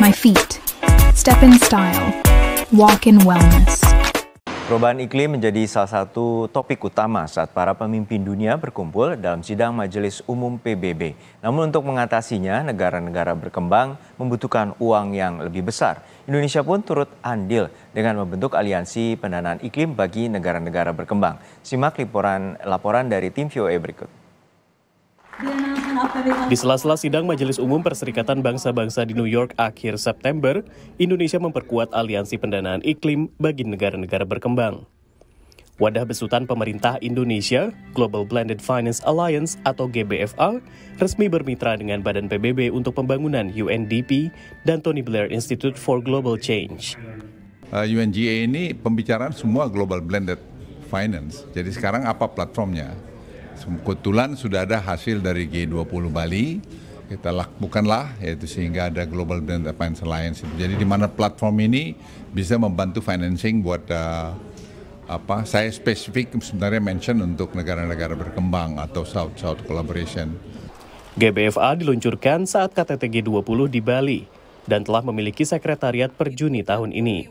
My feet. Step in style. Walk in wellness. Perubahan iklim menjadi salah satu topik utama saat para pemimpin dunia berkumpul dalam sidang Majelis Umum PBB. Namun untuk mengatasinya, negara-negara berkembang membutuhkan uang yang lebih besar. Indonesia pun turut andil dengan membentuk aliansi pendanaan iklim bagi negara-negara berkembang. Simak laporan, laporan dari tim VOA berikut. Di sela-sela sidang Majelis Umum Perserikatan Bangsa-Bangsa di New York akhir September, Indonesia memperkuat aliansi pendanaan iklim bagi negara-negara berkembang. Wadah besutan pemerintah Indonesia, Global Blended Finance Alliance atau GBFA, resmi bermitra dengan Badan PBB untuk Pembangunan UNDP dan Tony Blair Institute for Global Change. Eh, UNGA ini pembicaraan semua Global Blended Finance. Jadi sekarang apa platformnya? Kebetulan sudah ada hasil dari G20 Bali, kita lakukanlah yaitu sehingga ada Global Brand Finance Alliance. Jadi di mana platform ini bisa membantu financing buat uh, apa saya spesifik sebenarnya mention untuk negara-negara berkembang atau South South Collaboration. GBFA diluncurkan saat KTT G20 di Bali dan telah memiliki sekretariat per Juni tahun ini.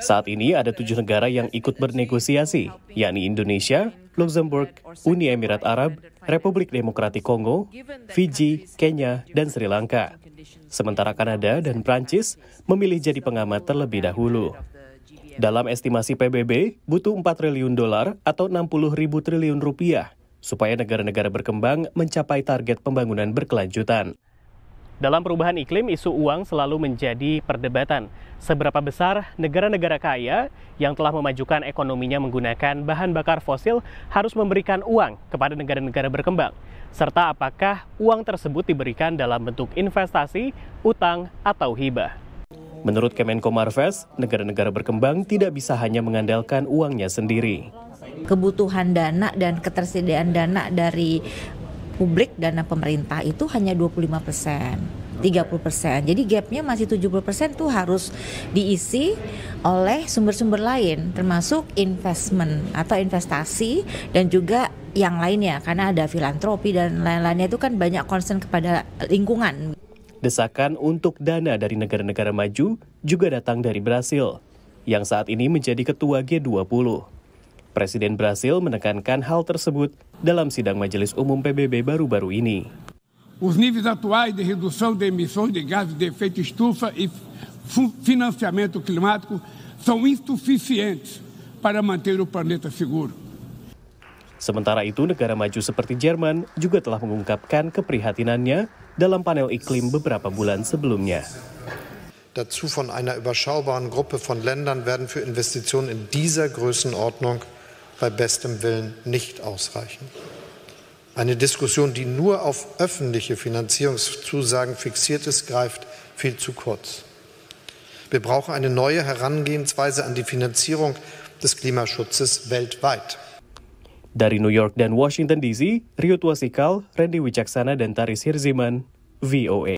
Saat ini ada tujuh negara yang ikut bernegosiasi, yakni Indonesia, Luxembourg, Uni Emirat Arab, Republik Demokratik Kongo, Fiji, Kenya, dan Sri Lanka. Sementara Kanada dan Prancis memilih jadi pengamat terlebih dahulu. Dalam estimasi PBB, butuh 4 triliun dolar atau 60 ribu triliun rupiah supaya negara-negara berkembang mencapai target pembangunan berkelanjutan. Dalam perubahan iklim, isu uang selalu menjadi perdebatan. Seberapa besar negara-negara kaya yang telah memajukan ekonominya menggunakan bahan bakar fosil harus memberikan uang kepada negara-negara berkembang? Serta apakah uang tersebut diberikan dalam bentuk investasi, utang, atau hibah? Menurut Kemenko Marves, negara-negara berkembang tidak bisa hanya mengandalkan uangnya sendiri kebutuhan dana dan ketersediaan dana dari publik dana pemerintah itu hanya 25 persen. 30%. Jadi gapnya masih 70% tuh harus diisi oleh sumber-sumber lain termasuk investment atau investasi dan juga yang lainnya karena ada filantropi dan lain-lainnya itu kan banyak concern kepada lingkungan. Desakan untuk dana dari negara-negara maju juga datang dari Brasil yang saat ini menjadi ketua G20. Presiden Brasil menekankan hal tersebut dalam sidang Majelis Umum PBB baru-baru ini. Os níveis atuais de redução de emissões de gases de efeito estufa e financiamento climático são insuficientes para manter o planeta seguro. Sementara itu, negara maju seperti Jerman juga telah mengungkapkan keprihatinannya dalam panel iklim beberapa bulan sebelumnya. Dazu von einer überschaubaren Gruppe von Ländern werden für Investitionen in dieser Größenordnung bei bestem Willen nicht ausreichen. Eine Diskussion, die nur auf öffentliche Finanzierungszusagen fixiert ist, greift viel zu kurz. Wir brauchen eine neue Herangehensweise an die Finanzierung des Klimaschutzes weltweit. Dari New York dan Washington DC, Rio Tuasikal, Randy Wicaksana dan Taris Hirziman, VOA.